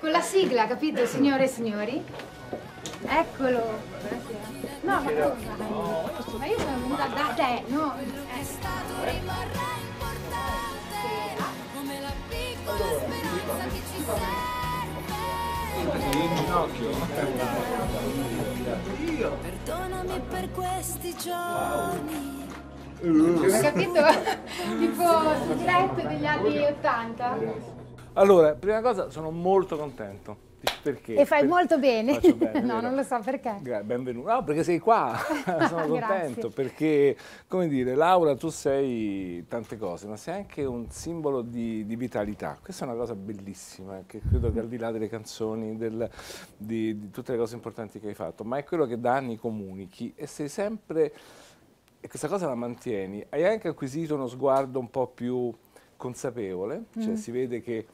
Con la sigla, capito, signore e signori? Eccolo. No, ma come Ma io sono venuta da te, no? È stato rimarrà importante come la piccola Perdonami per questi giorni hai capito? tipo dirette degli anni 80. Allora, prima cosa sono molto contento. Perché? E fai per... molto bene. bene no, vero? non lo so perché. Benvenuto. No, perché sei qua. sono contento perché, come dire, Laura, tu sei tante cose, ma sei anche un simbolo di, di vitalità. Questa è una cosa bellissima eh, che credo che al di là delle canzoni, del, di, di tutte le cose importanti che hai fatto, ma è quello che da anni comunichi e sei sempre e questa cosa la mantieni, hai anche acquisito uno sguardo un po' più consapevole, cioè mm. si vede che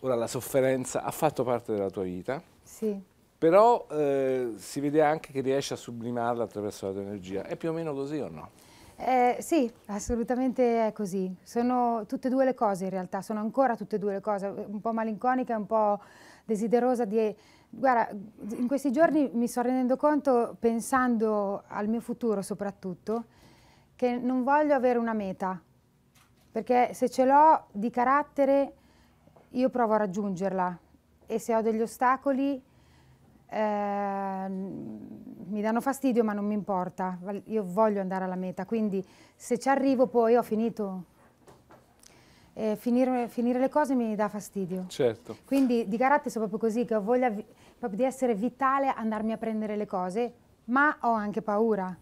ora la sofferenza ha fatto parte della tua vita, sì. però eh, si vede anche che riesci a sublimarla attraverso la tua energia. È più o meno così o no? Eh, sì, assolutamente è così. Sono tutte e due le cose in realtà, sono ancora tutte e due le cose, un po' malinconica, un po' desiderosa di... Guarda, in questi giorni mi sto rendendo conto, pensando al mio futuro soprattutto, che non voglio avere una meta, perché se ce l'ho di carattere io provo a raggiungerla e se ho degli ostacoli eh, mi danno fastidio ma non mi importa, io voglio andare alla meta, quindi se ci arrivo poi ho finito. Eh, finire, finire, le cose mi dà fastidio. Certo. Quindi di carattere sono proprio così, che ho voglia proprio di essere vitale, andarmi a prendere le cose, ma ho anche paura.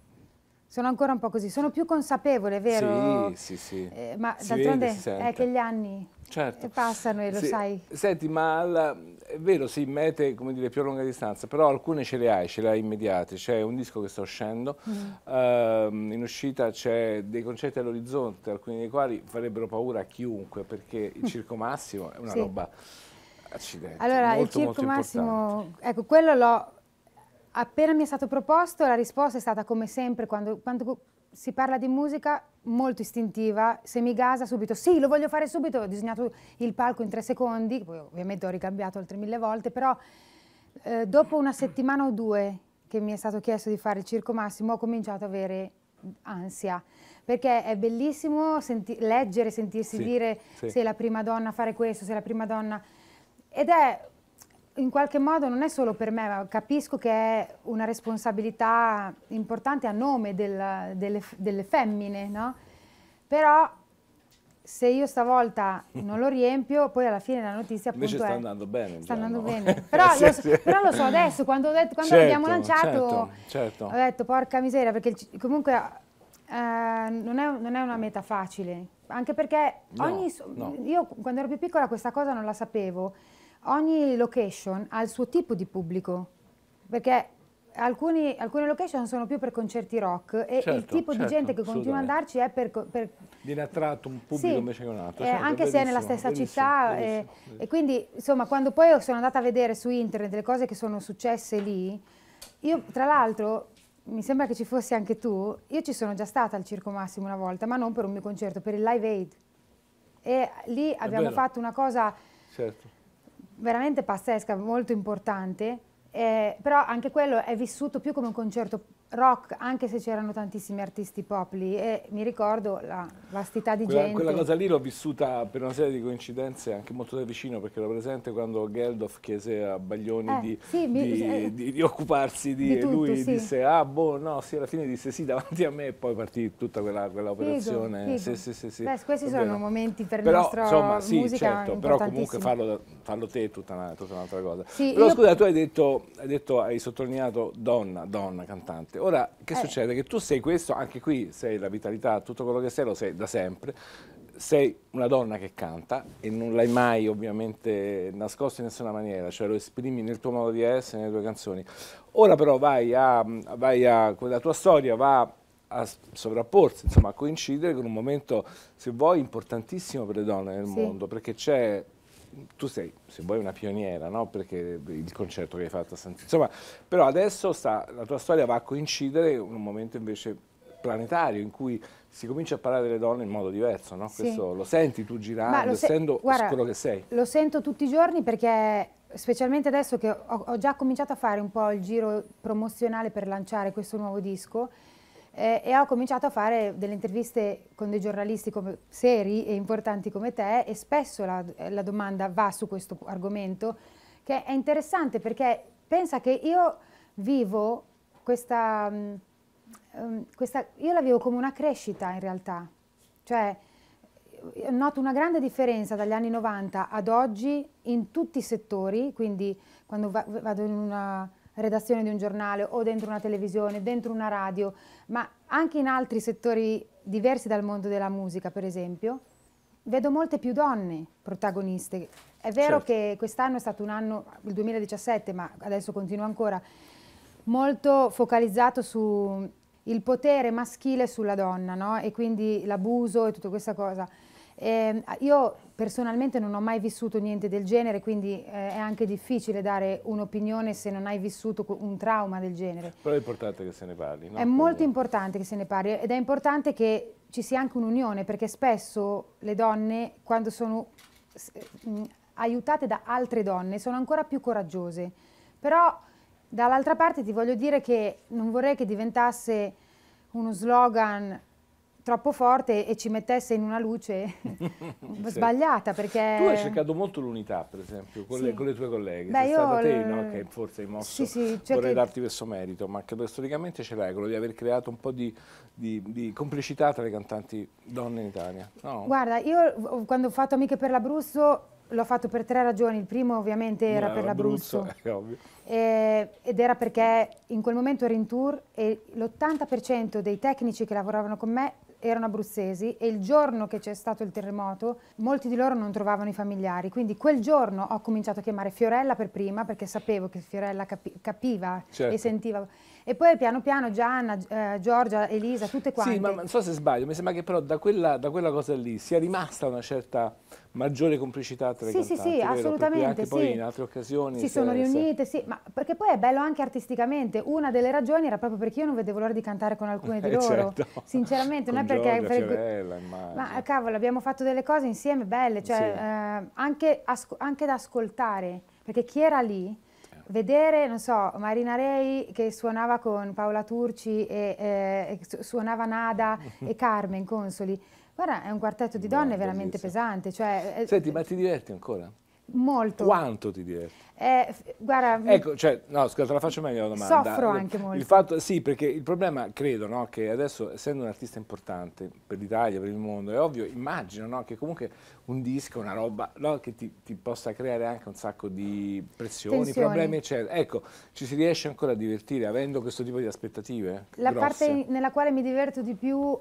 Sono ancora un po' così, sono più consapevole, vero? Sì, sì, sì. Eh, ma d'altronde è che gli anni certo. Eh, passano e lo sì. sai. Senti, ma la, è vero, sì, mette come dire, più a lunga distanza, però alcune ce le hai, ce le hai immediate. C'è un disco che sta uscendo, mm -hmm. in uscita c'è dei concetti all'orizzonte, alcuni dei quali farebbero paura a chiunque, perché il mm. Circo Massimo è una sì. roba... accidente. allora, molto, il Circo Massimo, importante. ecco, quello l'ho Appena mi è stato proposto la risposta è stata come sempre quando, quando si parla di musica molto istintiva, se mi gasa subito, sì lo voglio fare subito, ho disegnato il palco in tre secondi, poi ovviamente ho ricambiato altre mille volte, però eh, dopo una settimana o due che mi è stato chiesto di fare il Circo Massimo ho cominciato ad avere ansia, perché è bellissimo senti leggere, sentirsi sì, dire sì. sei la prima donna a fare questo, sei la prima donna, ed è in qualche modo non è solo per me, ma capisco che è una responsabilità importante a nome del, delle, delle, femmine, no? Però se io stavolta non lo riempio, poi alla fine la notizia appunto Invece sta è, andando bene. Sta andando no? bene. Però, sì, lo, sì. però, lo, so adesso, quando, detto, quando certo, l'abbiamo lanciato, certo, certo. ho detto porca miseria, perché comunque eh, non, è, non, è, una meta facile. Anche perché no, ogni, no. io quando ero più piccola questa cosa non la sapevo ogni location ha il suo tipo di pubblico, perché alcuni, alcune location sono più per concerti rock e certo, il tipo certo, di gente che continua ad andarci è per... per Viene attratto un pubblico sì, invece che un altro. Eh, certo, anche se è nella stessa città bellissimo, eh, bellissimo. e quindi insomma quando poi sono andata a vedere su internet le cose che sono successe lì, io tra l'altro mi sembra che ci fossi anche tu, io ci sono già stata al Circo Massimo una volta, ma non per un mio concerto, per il Live Aid. E lì abbiamo fatto una cosa... Certo veramente pazzesca, molto importante, eh, però anche quello è vissuto più come un concerto rock, anche se c'erano tantissimi artisti pop lì e mi ricordo la vastità di quella, gente. Quella cosa lì l'ho vissuta per una serie di coincidenze anche molto da vicino perché ero presente quando Geldof chiese a Baglioni eh, di, sì, mi, di, eh, di, di, occuparsi di, tutto, lui sì. disse ah boh no, sì alla fine disse sì davanti a me e poi partì tutta quella, quella operazione. Figo. Sì, sì, sì, sì. Beh, questi È sono vero. momenti per però, nostra insomma, sì, certo, però comunque farlo, farlo te tutta, tutta un'altra cosa. Sì, però io... scusa, tu hai detto, hai detto, hai sottolineato donna, donna cantante Esattamente. Ora, che eh. succede? Che tu sei questo, anche qui sei la vitalità, tutto quello che sei lo sei da sempre, sei una donna che canta e non l'hai mai ovviamente nascosto in nessuna maniera, cioè lo esprimi nel tuo modo di essere, nelle tue canzoni. Ora però vai a, vai a quella tua storia, va a sovrapporsi, insomma a coincidere con un momento, se vuoi, importantissimo per le donne nel sì. mondo, perché c'è tu sei, se vuoi, una pioniera, no? Perché il concerto che hai fatto a Sant'Egidio. Insomma, però adesso sta, la tua storia va a coincidere in un momento invece planetario in cui si comincia a parlare delle donne in modo diverso, no? sì. lo senti tu girando, se essendo quello che sei. Lo sento tutti i giorni perché specialmente adesso che ho già cominciato a fare un po' il giro promozionale per lanciare questo nuovo disco, eh, e ho cominciato a fare delle interviste con dei giornalisti come, seri e importanti come te e spesso la, la domanda va su questo argomento che è interessante perché pensa che io vivo questa, um, questa, io la vivo come una crescita in realtà, cioè noto una grande differenza dagli anni 90 ad oggi in tutti i settori, quindi quando va, vado in una redazione di un giornale o dentro una televisione, dentro una radio, ma anche in altri settori diversi dal mondo della musica, per esempio, vedo molte più donne protagoniste. È vero certo. che quest'anno è stato un anno, il 2017, ma adesso continua ancora, molto focalizzato sul potere maschile sulla donna, no? E quindi l'abuso e tutta questa cosa. Eh, io Personalmente non ho mai vissuto niente del genere, quindi eh, è anche difficile dare un'opinione se non hai vissuto un trauma del genere. Però è importante che se ne parli, no? È molto importante che se ne parli ed è importante che ci sia anche un'unione, perché spesso le donne, quando sono mh, mm, aiutate da altre donne, sono ancora più coraggiose. Però dall'altra parte ti voglio dire che non vorrei che diventasse uno slogan troppo forte e ci mettesse in una luce sbagliata perché... Tu hai cercato molto l'unità per esempio con, sì. le, con le, tue colleghe, Beh, sei stata te no? che forse hai mosso, sì, sì, cioè vorrei che... darti questo merito, ma che storicamente ce l'hai, quello di aver creato un po' di, di, di, complicità tra le cantanti donne in Italia. No? Guarda, io quando ho fatto Amiche per l'Abruzzo L'ho fatto per tre ragioni, il primo ovviamente eh, era no, per l'Abruzzo ed era perché in quel momento ero in tour e l'80% dei tecnici che lavoravano con me erano abruzzesi e il giorno che c'è stato il terremoto molti di loro non trovavano i familiari, quindi quel giorno ho cominciato a chiamare Fiorella per prima perché sapevo che Fiorella capi capiva certo. e sentiva. E poi piano piano Gianna, eh, Giorgia, Elisa, tutte quante. Sì, ma non so se sbaglio, mi sembra che però da quella, da quella cosa lì sia rimasta una certa maggiore complicità tra sì, i sì, cantanti. Sì, sì, assolutamente. Anche sì. poi in altre occasioni. Si cioè, sono riunite, sì, ma perché poi è bello anche artisticamente. Una delle ragioni era proprio perché io non vedevo l'ora di cantare con alcune di eh, loro. Certo. Sinceramente, con non è perché... perché Fiorella, ma eh, cavolo, abbiamo fatto delle cose insieme belle, cioè sì. eh, anche, anche da ascoltare, perché chi era lì vedere, non so, Marina Rei che suonava con Paola Turci e, eh, suonava Nada e Carmen Consoli, guarda, è un quartetto di donne no, veramente pesante. Cioè, eh, Senti, eh, ma ti diverti ancora? Molto. Quanto ti diverti? Eh, guarda, ecco, cioè, no, scusa, te la faccio meglio la domanda. Soffro anche molto. Il fatto, sì, perché il problema, credo, no, che adesso, essendo un artista importante per l'Italia, per il mondo, è ovvio, immagino, no, che comunque un disco, una roba, no, che ti, ti, possa creare anche un sacco di pressioni, Tensioni. problemi, eccetera. Ecco, ci si riesce ancora a divertire avendo questo tipo di aspettative? La grosse. parte nella quale mi diverto di più,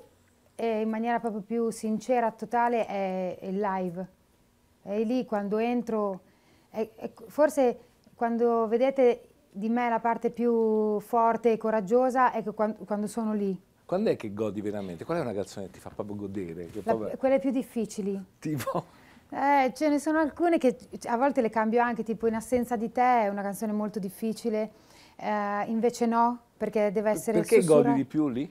eh, in maniera proprio più sincera, totale, è il live e lì quando entro, è, è, forse quando vedete di me la parte più forte e coraggiosa è quando, quando, sono lì. Quando è che godi veramente? Qual è una canzone che ti fa proprio godere? La, proprio... Quelle più difficili. Tipo? Eh, ce ne sono alcune che a volte le cambio anche, tipo In assenza di te è una canzone molto difficile, eh, invece no, perché deve essere... Perché sussurra... godi di più lì?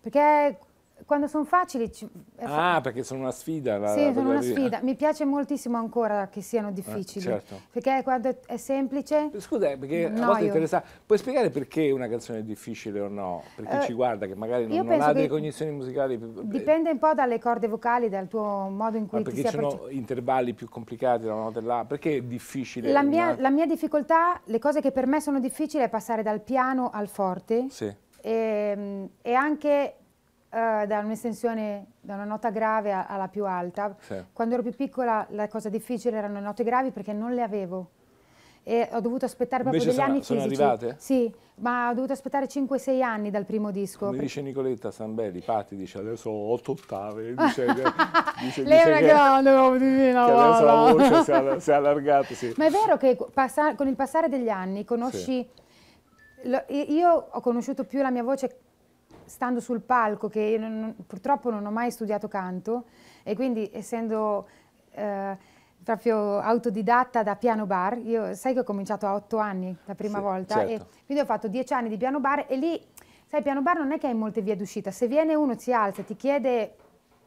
Perché quando sono facili... Ci, ah, perché sono una sfida. La, sì, la sono una sfida. Mi piace moltissimo ancora che siano difficili. Eh, certo. Perché quando è semplice... Scusa, eh, perché noio. a volte interessa... Puoi spiegare perché una canzone è difficile o no? Per chi eh, ci guarda, che magari non, non ha delle cognizioni musicali... Eh, Dipende un po' dalle corde vocali, dal tuo modo in cui ti sia... Perché ci sono intervalli più complicati da una nota là? Perché è difficile? La mia, una... la mia difficoltà, le cose che per me sono difficili è passare dal piano al forte. Sì. E, mm, e anche eh, da un'estensione, da una nota grave alla più alta. Sì. Quando ero più piccola la cosa difficile erano le note gravi perché non le avevo. E ho dovuto aspettare proprio Invece degli sono, anni fisici. sono arrivate? Sì, ma ho dovuto aspettare 5-6 anni dal primo disco. Mi dice Nicoletta Sambelli, Patti dice adesso ho 8 ottave, Lei è una grande bambina, che adesso la voce si è, si è allargata. Sì. Ma è vero che passa, con il passare degli anni conosci... Sì. Lo, io ho conosciuto più la mia voce stando sul palco, che non, purtroppo non ho mai studiato canto e quindi essendo eh, proprio autodidatta da piano bar, io sai che ho cominciato a otto anni la prima sì, volta certo. e quindi ho fatto dieci anni di piano bar e lì, sai, piano bar non è che hai molte vie d'uscita, se viene uno, si alza, ti chiede,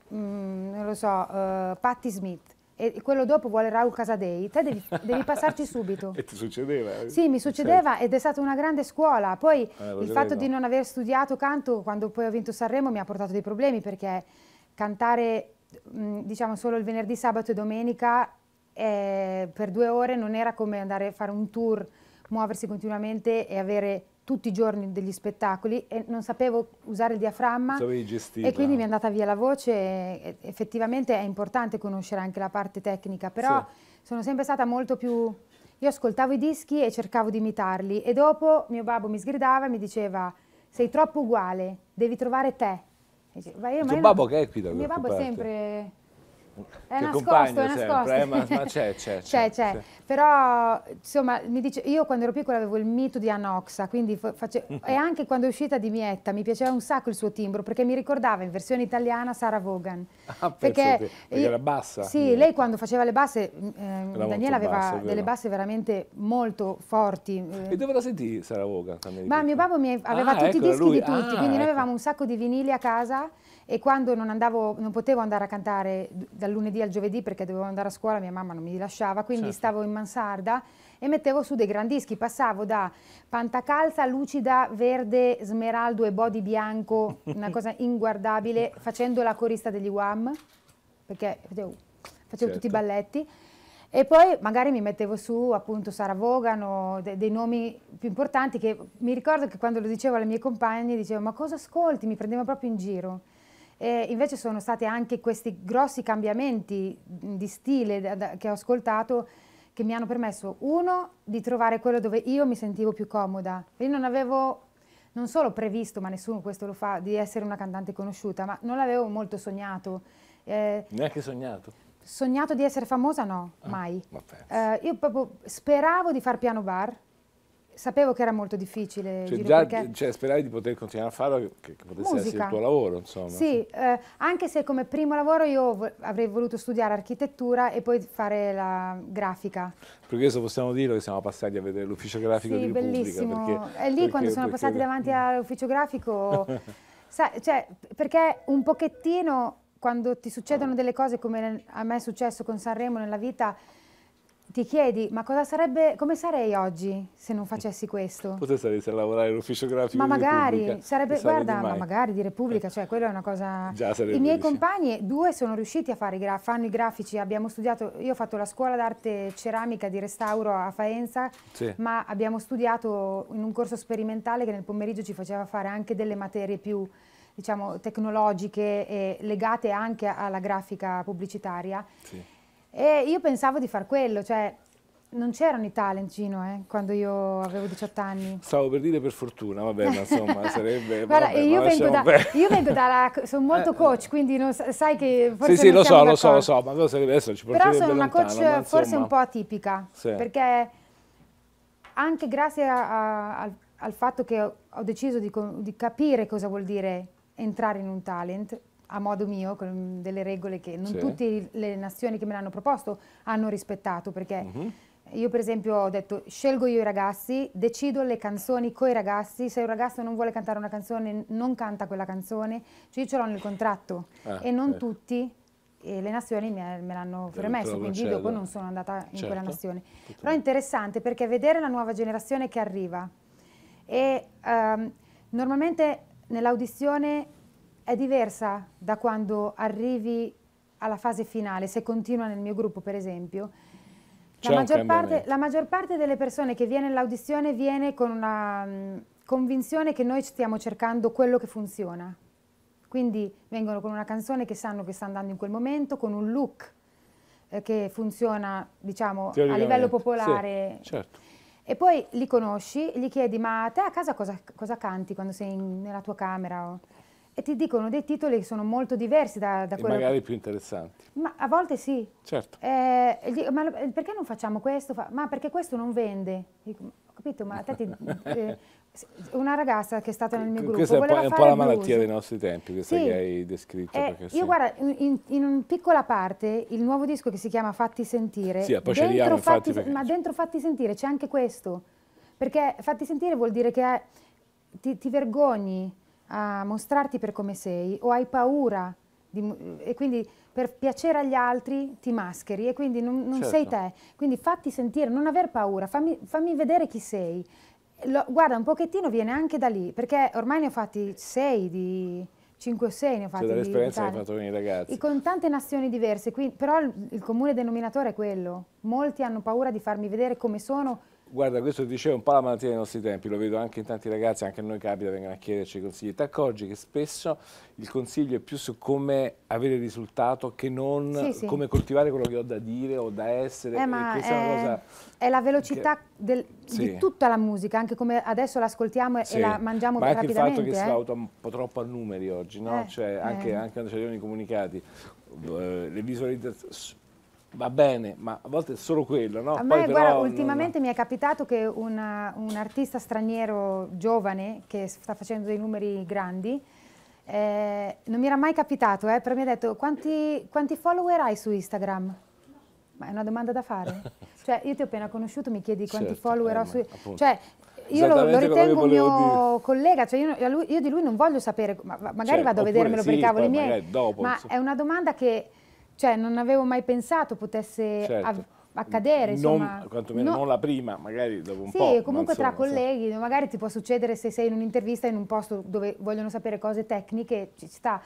mh, mm, non lo so, uh, Patti Smith, e quello dopo vuole Raul Casadei, te devi, devi passarci subito. e ti succedeva? Eh? Sì, mi certo. succedeva ed è stata una grande scuola. Poi eh, il fatto di non aver studiato canto quando poi ho vinto Sanremo mi ha portato dei problemi perché cantare mm, diciamo solo il venerdì, sabato e domenica eh, per due ore non era come andare a fare un tour, muoversi continuamente e avere tutti i giorni degli spettacoli e non sapevo usare il diaframma e quindi mi è andata via la voce effettivamente è importante conoscere anche la parte tecnica però sì. sono sempre stata molto più io ascoltavo i dischi e cercavo di imitarli e dopo mio babbo mi sgridava e mi diceva sei troppo uguale devi trovare te e dicevo, ma io, ma tuo babbo non... che è qui da mio babbo parte. è sempre è nascosto, è nascosto. Sempre, eh, ma, c'è, c'è, c'è, c'è. Però, insomma, mi dice, io quando ero piccola avevo il mito di Anoxa, quindi face... e anche quando è uscita di Mietta mi piaceva un sacco il suo timbro, perché mi ricordava in versione italiana Sara Vaughan. Ah, perché, perché era bassa. Sì, Mietta. Mm. lei quando faceva le basse, mm, eh, Daniela aveva bassa, delle basse veramente molto forti. Eh. E dove la sentì Sara Vaughan? Ma mio babbo aveva ah, tutti ecco, i dischi lui. di tutti, ah, quindi ecco. noi avevamo un sacco di vinili a casa e quando non, andavo, non potevo andare a cantare dal lunedì al giovedì perché dovevo andare a scuola, mia mamma non mi lasciava, quindi certo. stavo in mansarda e mettevo su dei gran dischi, passavo da pantacalza lucida, verde, smeraldo e body bianco, una cosa inguardabile, ecco. facendo la corista degli UAM, perché facevo, facevo certo. tutti i certo. balletti. E poi magari mi mettevo su appunto Sara Vogano, de dei nomi più importanti che mi ricordo che quando lo dicevo alle mie compagne dicevo ma cosa ascolti? Mi prendeva proprio in giro. E invece sono stati anche questi grossi cambiamenti di stile da, da, che ho ascoltato che mi hanno permesso, uno, di trovare quello dove io mi sentivo più comoda. Io non avevo, non solo previsto, ma nessuno questo lo fa, di essere una cantante conosciuta, ma non l'avevo molto sognato. Eh, Neanche sognato? Sognato di essere famosa no, ah, mai. Eh, io proprio speravo di far piano bar, sapevo che era molto difficile. Cioè, Giro, già, cioè, speravi di poter continuare a farlo, che, che potesse Musica. essere il tuo lavoro, insomma. Sì, eh, anche se come primo lavoro io avrei voluto studiare architettura e poi fare la grafica. Per questo possiamo dire che siamo passati a vedere l'ufficio grafico sì, di Repubblica. Perché, e lì perché, quando sono perché... passati davanti all'ufficio grafico, sa, cioè, perché un pochettino quando ti succedono ah. delle cose come a me è successo con Sanremo nella vita, ti chiedi, ma cosa sarebbe, come sarei oggi se non facessi questo? Potresti salire a lavorare all'ufficio grafico Ma magari, sarebbe, guarda, ma magari di Repubblica, cioè quella è una cosa... Già sarebbe I miei dici. compagni, due sono riusciti a fare i grafici, fanno i grafici, abbiamo studiato, io ho fatto la scuola d'arte ceramica di restauro a Faenza, sì. ma abbiamo studiato in un corso sperimentale che nel pomeriggio ci faceva fare anche delle materie più diciamo tecnologiche e legate anche alla grafica pubblicitaria. Sì e io pensavo di far quello, cioè non c'erano i talent Gino eh, quando io avevo 18 anni. Stavo per dire per fortuna, vabbè, ma insomma sarebbe... Guarda, vabbè, io, vengo da, io, vengo dalla... sono molto eh, coach, quindi non, sai che forse... Sì, sì, lo so, lo so, lo so, ma cosa deve essere? Ci Però sono una lontano, coach insomma... forse un po' atipica, sì. perché anche grazie a, a, al, al, fatto che ho, ho deciso di, di capire cosa vuol dire entrare in un talent, a modo mio, con delle regole che non sì. tutte le nazioni che me l'hanno proposto hanno rispettato, perché mm -hmm. io per esempio ho detto scelgo io i ragazzi, decido le canzoni coi ragazzi, se un ragazzo non vuole cantare una canzone non canta quella canzone, cioè io ce l'ho nel contratto ah, e non eh. tutti e le nazioni me, l'hanno permesso, quindi dopo non sono andata in certo. quella nazione. Tutto. Però è interessante perché vedere la nuova generazione che arriva e um, normalmente nell'audizione è diversa da quando arrivi alla fase finale, se continua nel mio gruppo per esempio, la maggior, parte, la maggior, parte, delle persone che viene all'audizione viene con una mh, mm, convinzione che noi stiamo cercando quello che funziona. Quindi vengono con una canzone che sanno che sta andando in quel momento, con un look eh, che funziona, diciamo, a livello popolare. Sì, certo. E poi li conosci, gli chiedi, ma te a casa cosa, cosa canti quando sei in, nella tua camera? O e ti dicono dei titoli che sono molto diversi da, da quello... E magari più interessanti. Ma a volte sì. Certo. Eh, ma eh, perché non facciamo questo? ma perché questo non vende? Dico, ho capito, ma te ti... Eh, una ragazza che è stata nel mio gruppo questa è, è un po' la malattia dei nostri tempi questa sì. che hai descritto eh, io sì. guarda in, in, piccola parte il nuovo disco che si chiama Fatti Sentire sì, ah, poi dentro fatti, perché... ma dentro Fatti Sentire c'è anche questo perché Fatti Sentire vuol dire che ti, ti vergogni a mostrarti per come sei o hai paura di, e quindi per piacere agli altri ti mascheri e quindi non, non certo. sei te. Quindi fatti sentire, non aver paura, fammi, fammi vedere chi sei. Lo, guarda, un pochettino viene anche da lì, perché ormai ne ho fatti sei di... 5 o 6 ne ho cioè, fatti. Cioè, dall'esperienza hai fatto con i ragazzi. E con tante nazioni diverse, quindi, però il, il comune denominatore è quello. Molti hanno paura di farmi vedere come sono Guarda, questo dicevo un po' la malattia dei nostri tempi, lo vedo anche in tanti ragazzi, anche a noi capita, vengono a chiederci consigli. Ti accorgi che spesso il consiglio è più su come avere risultato che non sì, sì. come coltivare quello che ho da dire o da essere. Eh, ma è, è, cosa... è, la velocità che... del, sì. di tutta la musica, anche come adesso l'ascoltiamo e, e la mangiamo ma anche rapidamente. anche il fatto che eh? si va un po' troppo a numeri oggi, no? eh, cioè, anche, eh. anche quando ci arrivano i comunicati, eh, le visualizzazioni va bene, ma a volte è solo quello, no? A me, Poi, guarda, ultimamente non... mi è capitato che una, un artista straniero giovane che sta facendo dei numeri grandi, eh, non mi era mai capitato, eh, però mi ha detto quanti, quanti follower hai su Instagram? Ma è una domanda da fare? cioè, io ti ho appena conosciuto, mi chiedi quanti certo, follower eh, ho su Instagram? Cioè, io lo, lo ritengo un mio dire. collega, cioè io, io, di lui non voglio sapere, ma magari cioè, vado a vedermelo sì, per i cavoli miei, dopo, ma insomma. è una domanda che cioè non avevo mai pensato potesse certo. accadere. Insomma. Non, quantomeno no. non la prima, magari dopo un sì, po'. Sì, comunque tra colleghi, so. magari ti può succedere se sei in un'intervista in un posto dove vogliono sapere cose tecniche, ci sta.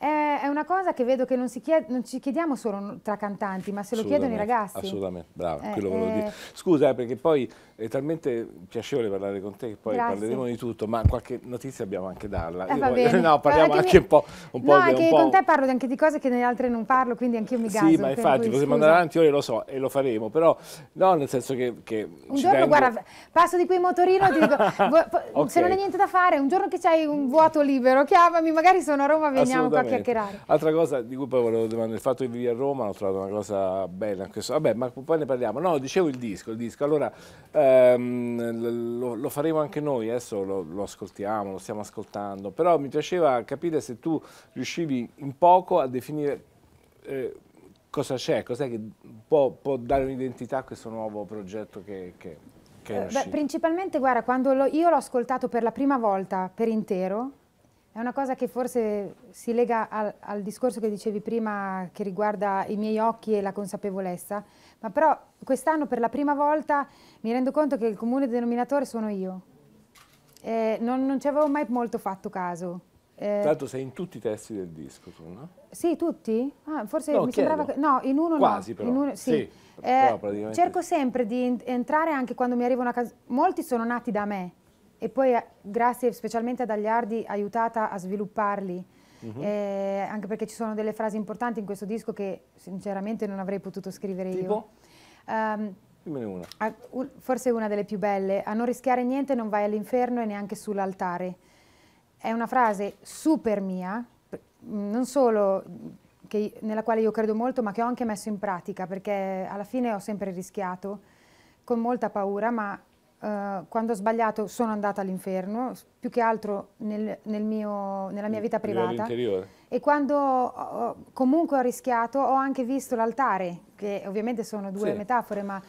È una cosa che vedo che non, si chiede, non, ci chiediamo solo tra cantanti, ma se lo chiedono i ragazzi. Assolutamente, bravo, eh, quello volevo eh. dire. Scusa, eh, perché poi è talmente piacevole parlare con te che poi Grazie. parleremo di tutto, ma qualche notizia abbiamo anche darla. Eh, voglio, no, parliamo anche, anche mi... un po'. Un no, po anche un po'... con te parlo anche di cose che nelle altre non parlo, quindi anche io mi gaso. Sì, ma infatti possiamo andare avanti, io lo so e lo faremo, però no, nel senso che... che un giorno, tengo... guarda, passo di qui in motorino e ti dico, okay. se non hai niente da fare, un giorno che c'hai un vuoto libero, chiamami, magari sono a Roma, veniamo qua chiacchierare. Altra cosa di cui poi volevo domandare, il fatto che vivi a Roma, l'ho trovato una cosa bella. questo. Vabbè, ma poi ne parliamo. No, dicevo il disco, il disco. Allora, ehm, lo, lo, faremo anche noi, adesso lo, lo, ascoltiamo, lo stiamo ascoltando. Però mi piaceva capire se tu riuscivi in poco a definire... Eh, cosa c'è, cos'è che può, può dare un'identità a questo nuovo progetto che, che, che è eh, Beh, Principalmente, guarda, quando lo, io l'ho ascoltato per la prima volta per intero, è una cosa che forse si lega al, al, discorso che dicevi prima che riguarda i miei occhi e la consapevolezza, ma però quest'anno per la prima volta mi rendo conto che il comune denominatore sono io. Eh, non, non ci avevo mai molto fatto caso. Eh, Tra l'altro sei in tutti i testi del disco, tu, no? Sì, tutti? Ah, forse no, mi chiedo. sembrava che... No, in uno Quasi, no. Però. In uno, sì. sì eh, però cerco sempre di entrare anche quando mi arriva una casa... Molti sono nati da me, e poi eh, grazie specialmente ad Agliardi aiutata a svilupparli, uh mhm. -huh. eh, anche perché ci sono delle frasi importanti in questo disco che sinceramente non avrei potuto scrivere tipo? io. Um, ehm, una. forse una delle più belle, a non rischiare niente non vai all'inferno e neanche sull'altare. È una frase super mia, mm, non solo che, nella quale io credo molto, ma che ho anche messo in pratica, perché alla fine ho sempre rischiato, con molta paura, ma eh, quando ho sbagliato sono andata all'inferno, più che altro nel, nel mio, nella mia vita privata. E quando ho, comunque ho rischiato ho anche visto l'altare, che ovviamente sono due sì. metafore, ma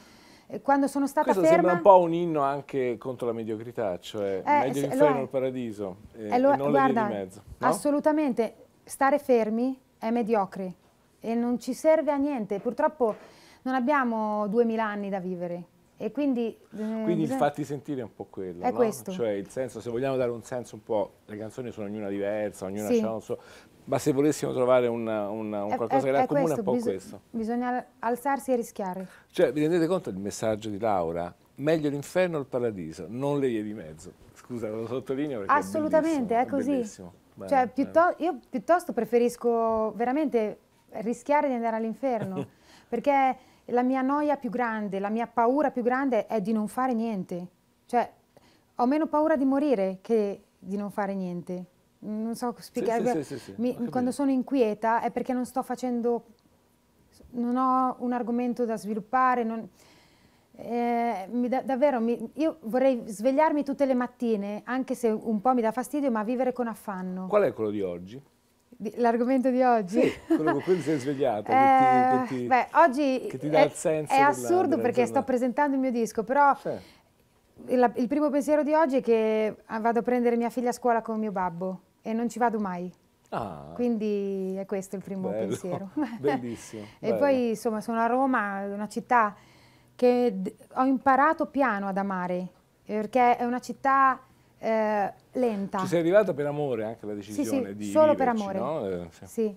eh, quando sono stata Questo ferma... Questo sembra un po' un inno anche contro la mediocrità, cioè eh, meglio l'inferno il paradiso eh, eh, lo, e non guarda, di mezzo. No? Assolutamente, stare fermi è mediocre e non ci serve a niente. Purtroppo non abbiamo duemila anni da vivere e quindi, eh, quindi bisogna... farti sentire è un po' quello, è no? questo. Cioè il senso, se vogliamo dare un senso un po', le canzoni sono ognuna diversa, ognuna sì. ha un suo... Ma se volessimo trovare una, una, un qualcosa è, che era comune questo, è un po' bis questo. Bisogna alzarsi e rischiare. Cioè, vi rendete conto del messaggio di Laura? Meglio l'inferno o il paradiso, non le vie di mezzo. Scusa, lo sottolineo perché Assolutamente, è, è così. Bene, cioè, piuttosto, io piuttosto preferisco veramente rischiare di andare all'inferno, perché la mia noia più grande, la mia paura più grande è di non fare niente. Cioè, ho meno paura di morire che di non fare niente. Non so spiegare. Sì, sì, mi, quando sono inquieta è perché non sto facendo, non ho un argomento da sviluppare. Non, eh, mi da, davvero, mi, io vorrei svegliarmi tutte le mattine, anche se un po' mi dà fastidio, ma vivere con affanno. Qual è quello di oggi? L'argomento di oggi? Sì, quello con cui ti sei svegliata, eh, che, ti, eh, che ti, beh, oggi che ti dà è, il senso. È assurdo perché sto presentando il mio disco, però sì. il, il, primo pensiero di oggi è che vado a prendere mia figlia a scuola con mio babbo e non ci vado mai. Ah, Quindi è questo il primo bello, pensiero. Bellissimo. e bello. poi insomma sono a Roma, una città che ho imparato piano ad amare, perché è una città eh, lenta. Ci sei arrivata per amore anche la decisione sì, sì, di solo viverci, per amore. No? Eh, sì. sì.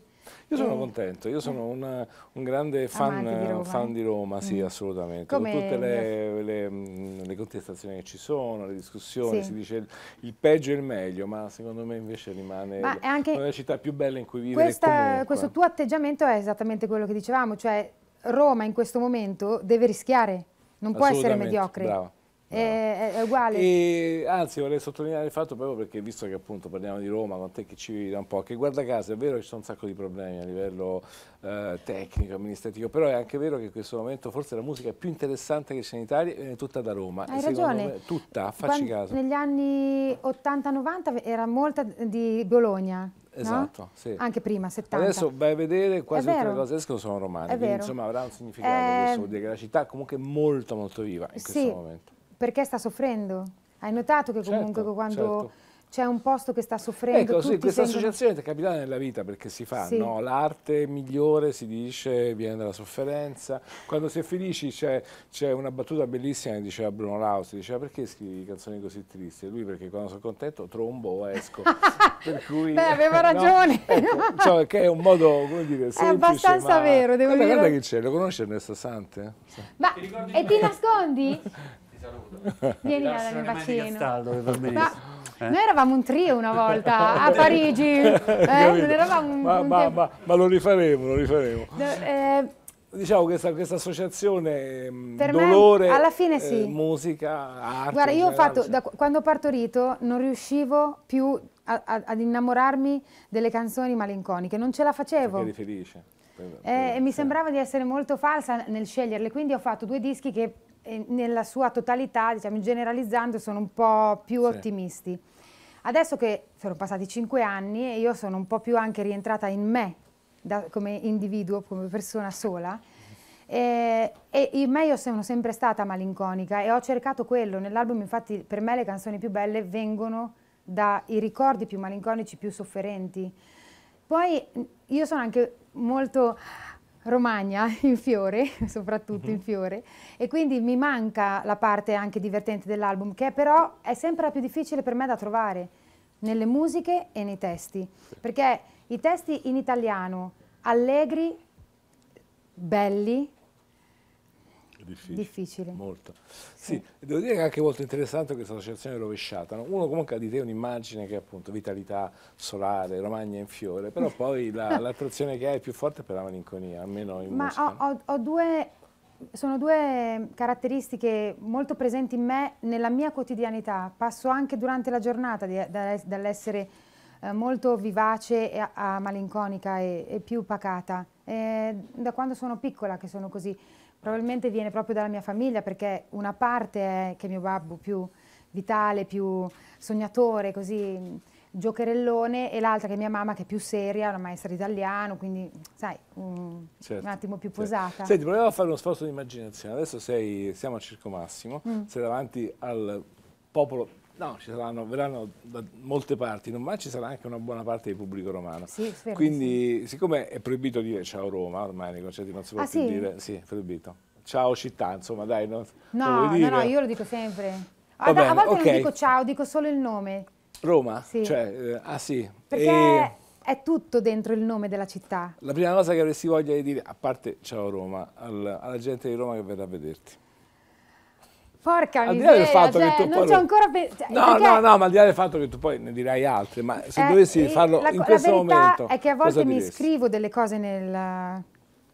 Io sono eh, contento, io sono eh. una, un grande fan di Roma, fan di Roma sì, mm. assolutamente. Come Con tutte le, le, le, contestazioni che ci sono, le discussioni, sì. si dice il, il, peggio e il meglio, ma secondo me invece rimane una delle città più belle in cui vivere questa, Questo tuo atteggiamento è esattamente quello che dicevamo, cioè Roma in questo momento deve rischiare, non può essere mediocre. Brava. È, è uguale. E, anzi, vorrei sottolineare il fatto proprio perché, visto che appunto parliamo di Roma, con te che ci vive da un po', che guarda caso è vero che ci sono un sacco di problemi a livello eh, tecnico, amministrativo, però è anche vero che in questo momento forse la musica più interessante che c'è in Italia viene tutta da Roma. Hai ragione. Me, tutta, facci Quando, caso. Negli anni 80-90 era molta di Bologna. Esatto, no? sì. Anche prima, 70. Adesso vai a vedere quasi tutte le cose escono sono romane, quindi insomma avrà un significato, eh... questo vuol dire che la città comunque è molto molto viva in questo momento perché sta soffrendo. Hai notato che certo, comunque certo, quando... Certo c'è un posto che sta soffrendo. Ecco, sì, questa sengono... associazione è capitale nella vita perché si fa, sì. no? l'arte migliore si dice viene dalla sofferenza. Quando si è felici c'è, una battuta bellissima che diceva Bruno Laus, diceva perché scrivi canzoni così tristi? E lui perché quando sono contento trombo o esco. per cui, Beh, aveva ragione. No? Ecco, cioè, che è un modo, come dire, semplice, È abbastanza ma... vero, devo guarda, dire. Guarda che c'è, lo conosci Ernesto Sante? Ma... Ti e ti nascondi? saluto. Vieni a dare un bacino. Ma eh? Noi eravamo un trio una volta a Parigi, eh? un, ma, un... Ma, ma, ma, lo rifaremo, lo rifaremo. eh, diciamo che questa, questa associazione mm, per dolore, me, alla fine eh, sì. musica, arte. Guarda, io ho fatto, da, quando ho partorito non riuscivo più a, a, ad innamorarmi delle canzoni malinconiche, non ce la facevo. Perché eri felice. Per, eh, per, e mi sembrava di essere molto falsa nel sceglierle, quindi ho fatto due dischi che nella sua totalità, diciamo generalizzando, sono un po' più sì. ottimisti. Adesso che sono passati cinque anni e io sono un po' più anche rientrata in me da, come individuo, come persona sola, eh, e in me io sono sempre stata malinconica e ho cercato quello. Nell'album infatti per me le canzoni più belle vengono dai ricordi più malinconici, più sofferenti. Poi io sono anche molto Romagna in fiore, soprattutto in mhm. fiore, e quindi mi manca la parte anche divertente dell'album, che però è sempre la più difficile per me da trovare, nelle musiche e nei testi, perché i testi in italiano, allegri, belli, difficile. difficile. Molto. Sì. sì. devo dire che è anche molto interessante questa associazione rovesciata. No? Uno comunque ha di te un'immagine che è appunto vitalità solare, Romagna in fiore, però poi l'attrazione che hai è più forte per la malinconia, almeno in Ma musica. Ma ho, ho, ho due sono due caratteristiche molto presenti in me nella mia quotidianità. Passo anche durante la giornata dall'essere eh, molto vivace a, malinconica e, più pacata. È eh, da quando sono piccola che sono così. Probabilmente viene proprio dalla mia famiglia perché una parte è che mio babbo più vitale, più sognatore, così giocherellone e l'altra che è mia mamma che è più seria, una maestra italiana, quindi sai, un, certo, un attimo più posata. Certo. Senti, proviamo a fare uno sforzo di immaginazione. Adesso sei, siamo a Circo Massimo, mm. sei davanti al popolo No, ci saranno, verranno da molte parti, ma ci sarà anche una buona parte di pubblico romano. Sì, spero, Quindi, sì. siccome è proibito dire ciao Roma, ormai nei concerti non si ah, può ah, più sì? dire, sì, è proibito. Ciao città, insomma, dai, non, no, no, no, io lo dico sempre. A, bene, a volte okay. non dico ciao, dico solo il nome. Roma? Sì. Cioè, eh, ah sì. Perché e... è tutto dentro il nome della città. La prima cosa che avresti voglia di dire, a parte ciao Roma, al, alla gente di Roma che verrà a vederti. Porca al miseria, fatto cioè, che tu non c'ho ancora pensato. Cioè, no, no, no, ma al di là del fatto che tu poi ne dirai altri, ma se eh, dovessi eh, farlo la, in questo momento... è che a volte mi scrivo delle cose nel,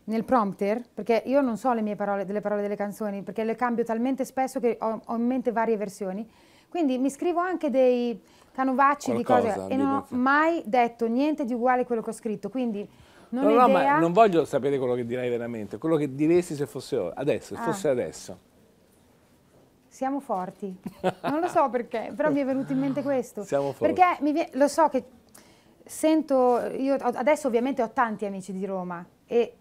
nel, prompter, perché io non so le mie parole, delle parole delle canzoni, perché le cambio talmente spesso che ho, ho in mente varie versioni. Quindi mi scrivo anche dei canovacci Qualcosa, di cose e non ho mai detto niente di uguale a quello che ho scritto, quindi... Non no, no, ma non voglio sapere quello che dirai veramente, quello che diresti se fosse adesso, se ah. fosse adesso. Siamo forti. Non lo so perché, però mi è venuto in mente questo. Siamo forti. Perché mi, lo so che sento, io adesso ovviamente ho tanti amici di Roma e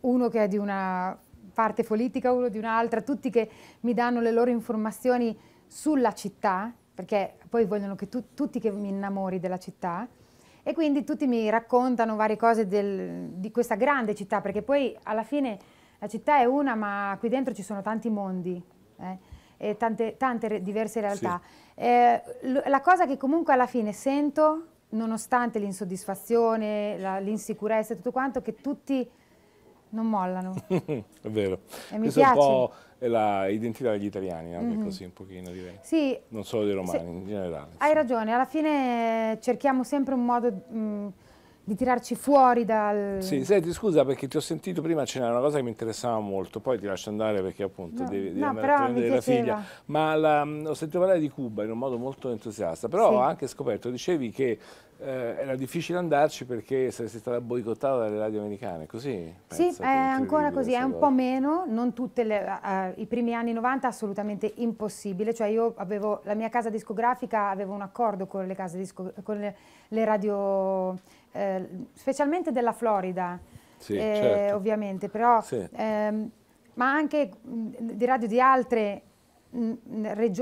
uno che è di una parte politica, uno di un'altra, tutti che mi danno le loro informazioni sulla città, perché poi vogliono che tu, tutti che mi innamori della città. E quindi tutti mi raccontano varie cose del, di questa grande città, perché poi alla fine la città è una, ma qui dentro ci sono tanti mondi. Eh eh, tante, tante, diverse realtà. Sì. Eh, la cosa che comunque alla fine sento, nonostante l'insoddisfazione, l'insicurezza e tutto quanto, che tutti non mollano. è vero. E mi Questo piace. è un po' l'identità degli italiani, anche mm -hmm. così un pochino direi. Sì. Non solo dei romani, se, in generale. Hai sì. ragione, alla fine cerchiamo sempre un modo... Mh, mm, di tirarci fuori dal... Sì, senti, scusa perché ti ho sentito prima c'era una cosa che mi interessava molto, poi ti lascio andare perché appunto no, devi, devi no, andare a prendere la figlia, ma la, mm, ho sentito parlare di Cuba in un modo molto entusiasta, però sì. ho anche scoperto, dicevi che eh, era difficile andarci perché saresti stata boicottata dalle radio americane, così? Sì, è ancora così, è un cosa. po' meno, non tutti eh, i primi anni 90 assolutamente impossibile, cioè io avevo, la mia casa discografica avevo un accordo con le, disco, con le, le radio eh, specialmente della Florida, sì, eh, certo. ovviamente, però, sì. ehm, ma anche mm, di radio di altre mm,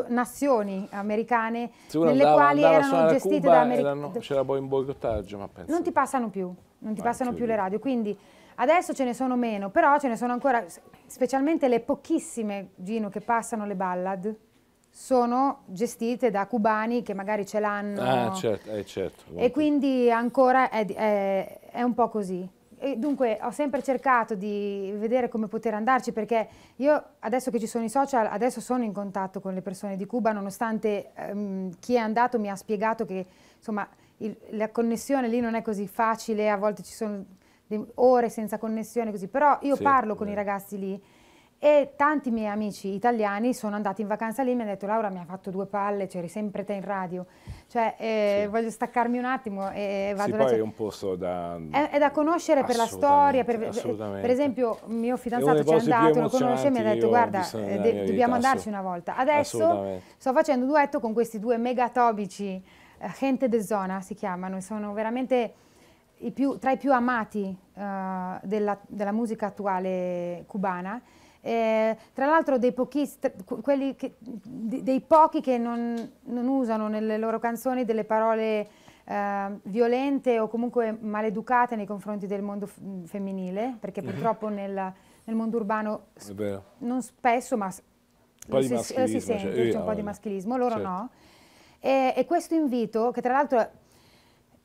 nazioni americane nelle andava, quali andava erano gestite Cuba, da americani. C'era poi boh, un boicottaggio, ma penso. Non ti passano più, non ti ah, passano più le radio, quindi adesso ce ne sono meno, però ce ne sono ancora, specialmente le pochissime, Gino, che passano le ballad sono gestite da cubani che magari ce l'hanno. Ah, certo, eh, certo. E quindi ancora è, è, è un po' così. E dunque ho sempre cercato di vedere come poter andarci perché io adesso che ci sono i social, adesso sono in contatto con le persone di Cuba, nonostante ehm, chi è andato mi ha spiegato che insomma il, la connessione lì non è così facile, a volte ci sono ore senza connessione così, però io sì, parlo con eh. i ragazzi lì e tanti miei amici italiani sono andati in vacanza lì e mi hanno detto Laura mi ha fatto due palle, c'eri sempre te in radio, cioè eh, sì. voglio staccarmi un attimo e, vado sì, là. Poi è un posto da... È, è da conoscere per la storia, per, per esempio mio fidanzato ci è andato, lo conosce e mi ha detto guarda eh, de, dobbiamo vita, andarci una volta. Adesso sto facendo un duetto con questi due megatobici, uh, eh, gente de zona si chiamano, sono veramente... I più, tra i più amati uh, della, della musica attuale cubana eh, tra l'altro dei, dei, pochi che non, non, usano nelle loro canzoni delle parole eh, violente o comunque maleducate nei confronti del mondo femminile, perché mm -hmm. purtroppo nel, nel, mondo urbano non spesso, ma lo si, lo si, sente, cioè, c'è un po' di eh, cioè, eh, eh, maschilismo, loro certo. no. E, e questo invito, che tra l'altro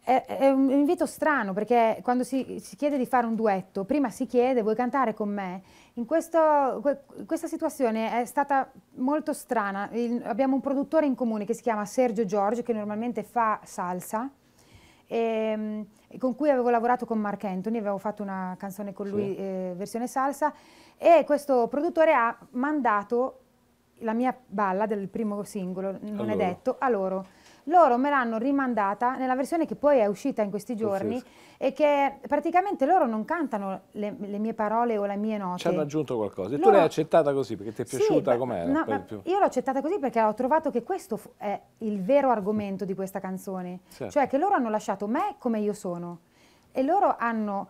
è, un invito strano perché quando si, si, chiede di fare un duetto, prima si chiede vuoi cantare con me in, questo, questa situazione è stata molto strana. Il, abbiamo un produttore in comune che si chiama Sergio Giorgio, che normalmente fa salsa, e, ehm, e con cui avevo lavorato con Mark Anthony, avevo fatto una canzone con lui, sì. eh, versione salsa, e questo produttore ha mandato la mia balla del primo singolo, non allora. è detto, a loro loro me l'hanno rimandata nella versione che poi è uscita in questi giorni Confusco. e che praticamente loro non cantano le, le, mie parole o le mie note. Ci hanno aggiunto qualcosa. E loro... tu l'hai accettata così perché ti è piaciuta sì, com'era? No, per io l'ho accettata così perché ho trovato che questo è il vero argomento di questa canzone. Certo. Cioè che loro hanno lasciato me come io sono e loro hanno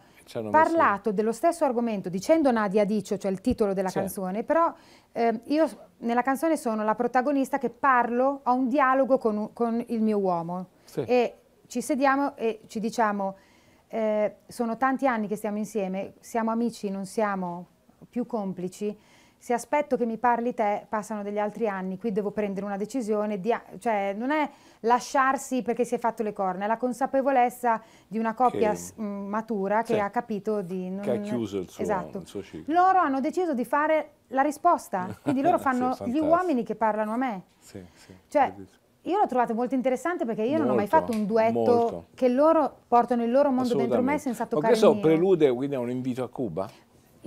parlato messo... dello stesso argomento dicendo Nadia Dicio, cioè il titolo della certo. canzone, però eh, io nella canzone sono la protagonista che parlo, ho un dialogo con, con il mio uomo sì. e ci sediamo e ci diciamo eh, sono tanti anni che stiamo insieme, siamo amici, non siamo più complici, se aspetto che mi parli te, passano degli altri anni, qui devo prendere una decisione, di, cioè non è lasciarsi perché si è fatto le corna, è la consapevolezza di una coppia che, mm, matura che sì, ha capito di... Non, che ha chiuso il suo, esatto. il suo, ciclo. Loro hanno deciso di fare la risposta, quindi loro fanno sì, gli uomini che parlano a me. Sì, sì, cioè, io l'ho trovato molto interessante perché io molto, non ho mai fatto un duetto molto. che loro portano il loro mondo dentro me senza toccare Questo prelude quindi a un invito a Cuba?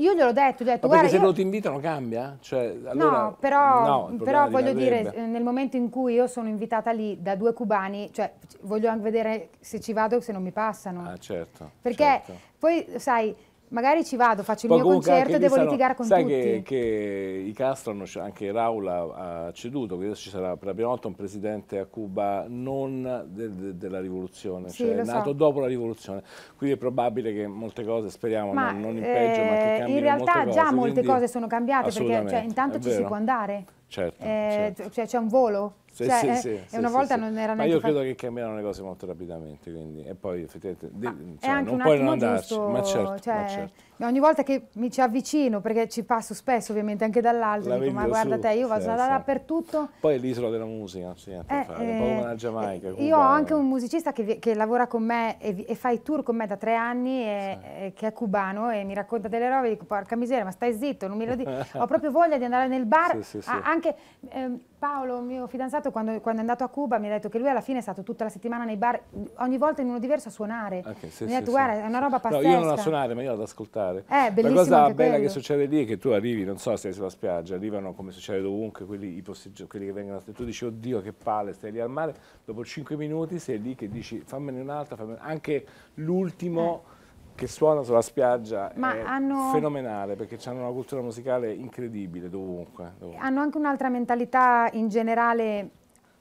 Io gliel'ho detto, gli ho detto, Ma guarda... se io... lo ti invitano cambia? Cioè, allora... No, però, no, però voglio dire, nel momento in cui io sono invitata lì da due cubani, cioè voglio anche vedere se ci vado o se non mi passano. Ah, certo. Perché certo. poi, sai magari ci vado, faccio il mio concerto e devo stanno, litigare con sai tutti. Sai che, che, i Castro, anche Raul ha ceduto, che adesso ci sarà per la prima volta un presidente a Cuba non de, de, della rivoluzione, sì, cioè nato so. dopo la rivoluzione, quindi è probabile che molte cose, speriamo, ma, non, non in peggio, eh, ma che eh, cambino In realtà già molte quindi, cose sono cambiate, perché cioè, intanto ci si può andare. Certo, eh, certo. Cioè c'è un volo sì, cioè, sì, eh, sì, sì, una volta non era Ma io credo che cambiano le cose molto rapidamente, quindi, e poi effettivamente di, cioè, non puoi non andarci, ma certo, cioè, ma certo. Ma ogni volta che mi ci avvicino, perché ci passo spesso ovviamente anche dall'alto, dico ma guarda su, te, io vado sì, là sì. dappertutto. Poi l'isola della musica, sì, eh, per eh, fare, eh, un po' come la Giamaica. Eh, io ho anche un musicista che, che lavora con me e, e, fa i tour con me da tre anni, e, sì. e, che è cubano e mi racconta delle robe, dico porca miseria, ma stai zitto, non mi lo dico. ho proprio voglia di andare nel bar. Ah, anche eh, Paolo, mio fidanzato, quando, quando, è andato a Cuba mi ha detto che lui alla fine è stato tutta la settimana nei bar, ogni volta in uno diverso a suonare. Okay, mi ha detto guarda, è una roba pazzesca. No, io non a suonare, ma io ad ascoltare mare. Eh, la cosa bella quello. che succede lì è che tu arrivi, non so, stai sulla spiaggia, arrivano come succede dovunque quelli, quelli che vengono tu dici oddio che palle, stai lì al mare, dopo 5 minuti sei lì che dici fammene un'altra, fammene... anche l'ultimo... Eh che suona sulla spiaggia Ma è hanno... fenomenale perché hanno una cultura musicale incredibile dovunque. dovunque. Hanno anche un'altra mentalità in generale,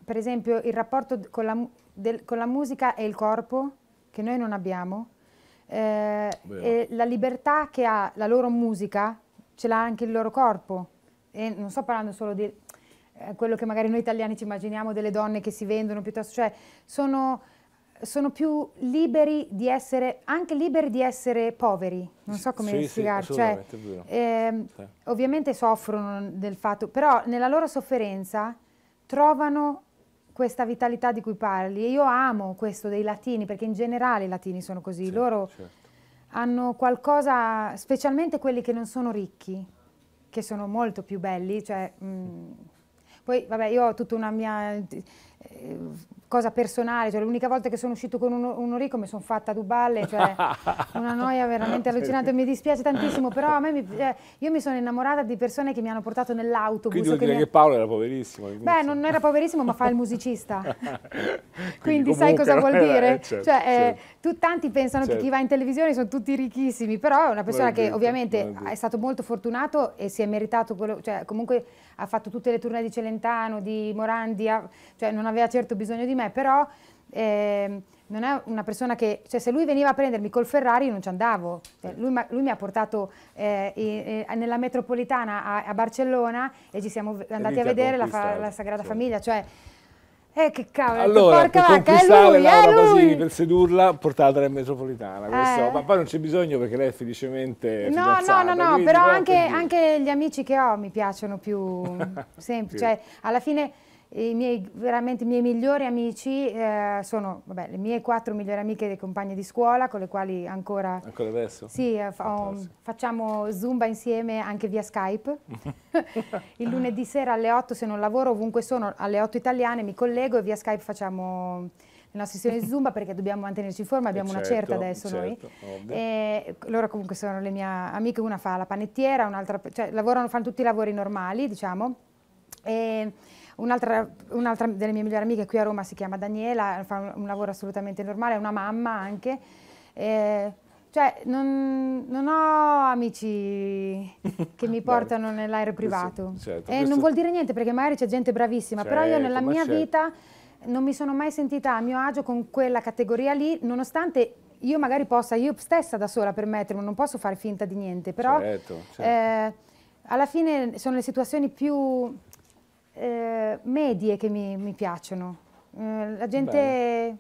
per esempio il rapporto con la, del, con la musica e il corpo che noi non abbiamo eh, e la libertà che ha la loro musica ce l'ha anche il loro corpo. E non sto parlando solo di eh, quello che magari noi italiani ci immaginiamo delle donne che si vendono piuttosto, cioè sono, sono più liberi di essere, anche liberi di essere poveri, non so come sì, spiegarlo. Sì, cioè, eh, sì. Ovviamente soffrono del fatto, però nella loro sofferenza trovano questa vitalità di cui parli. io amo questo dei latini, perché in generale i latini sono così. Certo, Loro certo. hanno qualcosa, specialmente quelli che non sono ricchi, che sono molto più belli. Cioè, mh, mm, poi, vabbè, io ho tutta una mia eh, cosa personale, cioè l'unica volta che sono uscito con uno, un orico mi sono fatta due balle, cioè una noia veramente allucinante, mi dispiace tantissimo, però mi, eh, io mi sono innamorata di persone che mi hanno portato nell'autobus. Quindi vuol dire che, che Paolo era poverissimo. Beh, non era poverissimo, ma fa il musicista. Quindi, Quindi sai cosa vuol dire? Eh, certo, cioè, eh, certo. Eh, tu, tanti pensano certo. che chi va in televisione sono tutti ricchissimi, però è una persona veramente, che ovviamente è stato molto fortunato e si è meritato quello, cioè comunque ha fatto tutte le tournée di Celentano, di Morandi, ha, cioè non aveva certo bisogno di me, però eh, non è una persona che, cioè se lui veniva a prendermi col Ferrari non ci andavo, eh, lui, lui, mi ha portato eh, eh nella metropolitana a, a, Barcellona e ci siamo andati a vedere la, la Sagrada sì. Famiglia, cioè eh che cavolo, allora, porca per vacca, è lui, Laura è lui. Basini, per sedurla, portatela in metropolitana, eh. ma poi non c'è bisogno perché lei è felicemente No, no, no, no, però anche, anche, gli amici che ho mi piacciono più semplici, cioè alla fine i miei, veramente, i miei migliori amici eh, sono vabbè, le mie quattro migliori amiche e compagne di scuola con le quali ancora... Ancora adesso? Sì, eh, fa, facciamo Zumba insieme anche via Skype. Il lunedì sera alle 8 se non lavoro ovunque sono, alle 8 italiane mi collego e via Skype facciamo le sessione di Zumba perché dobbiamo mantenerci in forma, abbiamo eh, certo, una certa adesso certo, noi. E loro comunque sono le mie amiche, una fa la panettiera, un'altra... Cioè lavorano, fanno tutti i lavori normali, diciamo. E, Un'altra, un'altra delle mie migliori amiche qui a Roma si chiama Daniela, fa un, un lavoro assolutamente normale, è una mamma anche. Eh, cioè, non, non, ho amici che mi portano nell'aereo privato. Questo, certo, e non vuol dire niente perché magari c'è gente bravissima, certo, però io certo, nella mia certo. vita non mi sono mai sentita a mio agio con quella categoria lì, nonostante io magari possa io stessa da sola permettermi, non posso fare finta di niente, però certo, certo. eh, alla fine sono le situazioni più eh, medie che mi, mi piacciono. Eh, la gente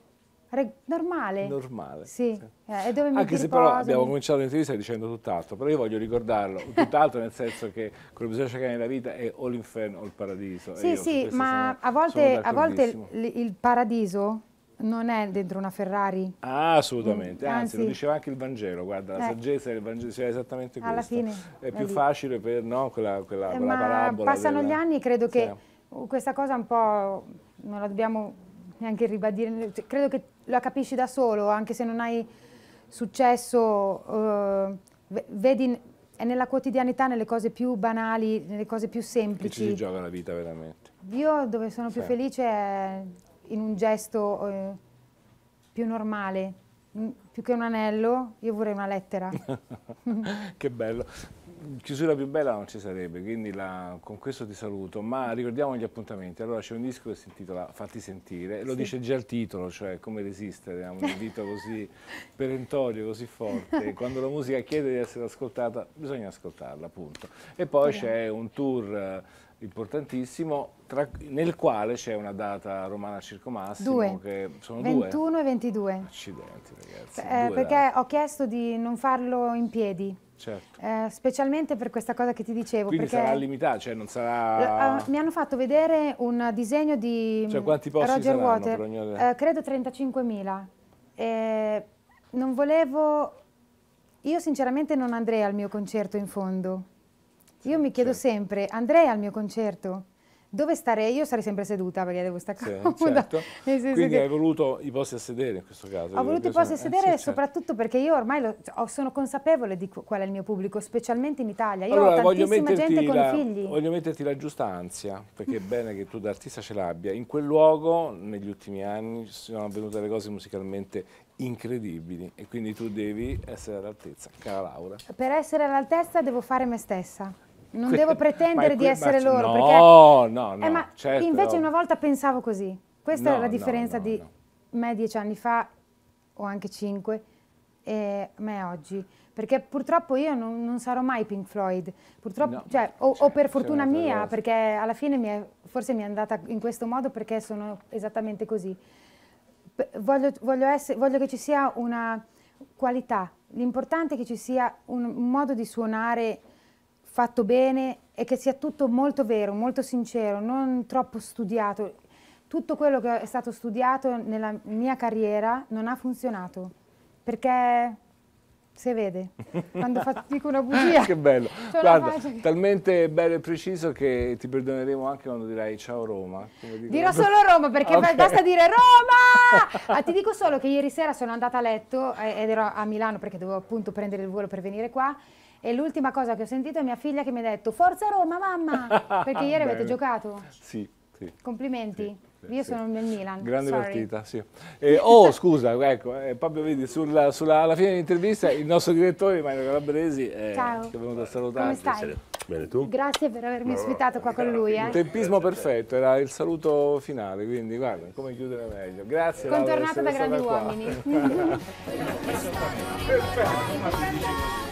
normale. Normale. Sì. sì. Eh, dove mi Anche se però abbiamo cominciato l'intervista dicendo tutt'altro, però io voglio ricordarlo, tutt'altro nel senso che quello che bisogna cercare nella vita è o l'inferno o il paradiso. Sì, sì, ma sono, a volte, a volte il, il paradiso non è dentro una Ferrari. Ah, assolutamente, anzi, mm, anzi, lo diceva anche il Vangelo, guarda, la eh. saggezza del Vangelo sia esattamente questa. Alla fine. È più è facile per no, quella, quella, eh, quella parabola. Passano della... gli anni, credo sì. che questa cosa un po' non la dobbiamo neanche ribadire, cioè, credo che la capisci da solo, anche se non hai successo, eh, vedi, è nella quotidianità, nelle cose più banali, nelle cose più semplici. Che ci si gioca la vita veramente. Io dove sono più felice è in un gesto eh, più normale, più che un anello, io vorrei una lettera. che bello chiusura più bella non ci sarebbe, quindi la, con questo ti saluto, ma ricordiamo gli appuntamenti. Allora c'è un disco che si intitola Fatti sentire, lo sì. dice già il titolo, cioè come resistere a un invito così perentorio, così forte. Quando la musica chiede di essere ascoltata, bisogna ascoltarla, appunto. E poi c'è un tour importantissimo tra, nel quale c'è una data romana Circomassimo due. che sono 21 due. e 22. Accidenti ragazzi. Eh, perché dati. ho chiesto di non farlo in piedi Certo. Eh, specialmente per questa cosa che ti dicevo. Quindi sarà limitata, cioè non sarà... Ah, mi hanno fatto vedere un disegno di cioè, quanti posti Roger Water, ogni... eh, credo 35.000. Eh, non volevo... Io sinceramente non andrei al mio concerto in fondo. Io mi chiedo certo. sempre, andrei al mio concerto? dove starei io sarei sempre seduta perché devo stare sì, comoda. Certo. Quindi hai voluto i posti a sedere in questo caso. Ho voluto i posti a eh, sedere eh, sì, certo. soprattutto certo. perché io ormai lo, cioè, sono consapevole di qual è il mio pubblico, specialmente in Italia. Io allora, ho tantissima gente con figli. Voglio metterti la giusta ansia, perché è bene che tu da artista ce l'abbia. In quel luogo, negli ultimi anni, sono avvenute le cose musicalmente incredibili e quindi tu devi essere all'altezza, cara Laura. Per essere all'altezza devo fare me stessa. Non que- devo pretendere di essere bacio. loro. No, perché, no, no. Eh, ma certo, invece no. una volta pensavo così. Questa no, era la differenza no, di me dieci anni fa, o anche cinque, e me oggi. Perché purtroppo io non, non sarò mai Pink Floyd. Purtroppo, cioè, o, cioè, o, per fortuna mia, cosa. perché alla fine mi è, forse mi è andata in questo modo perché sono esattamente così. Voglio, voglio, essere, voglio, che ci sia una qualità. L'importante è che ci sia un modo di suonare fatto bene e che sia tutto molto vero, molto sincero, non troppo studiato. Tutto quello che è stato studiato nella mia carriera non ha funzionato perché si vede quando dico una bugia. che bello, guarda, talmente bello e preciso che ti perdoneremo anche quando dirai ciao Roma. Dirò solo Roma perché okay. basta dire Roma! ah, ti dico solo che ieri sera sono andata a letto eh, ed ero a Milano perché dovevo appunto prendere il volo per venire qua e l'ultima cosa che ho sentito è mia figlia che mi ha detto Forza Roma mamma, perché ieri avete giocato. Sì. sì. Complimenti. Sì. Io sono nel Milan. Grande Sorry. partita, sì. Eh, oh, scusa, ecco, eh, proprio vedi, sulla, sulla, alla fine dell'intervista il nostro direttore Mario Calabresi eh, Ciao. è venuto a salutarti. Come stai? Bene, tu? Grazie per avermi no, ospitato no, qua no, con lui. Eh. Il tempismo perfetto, era il saluto finale, quindi guarda, come chiudere meglio. Grazie. Contornato da grandi uomini.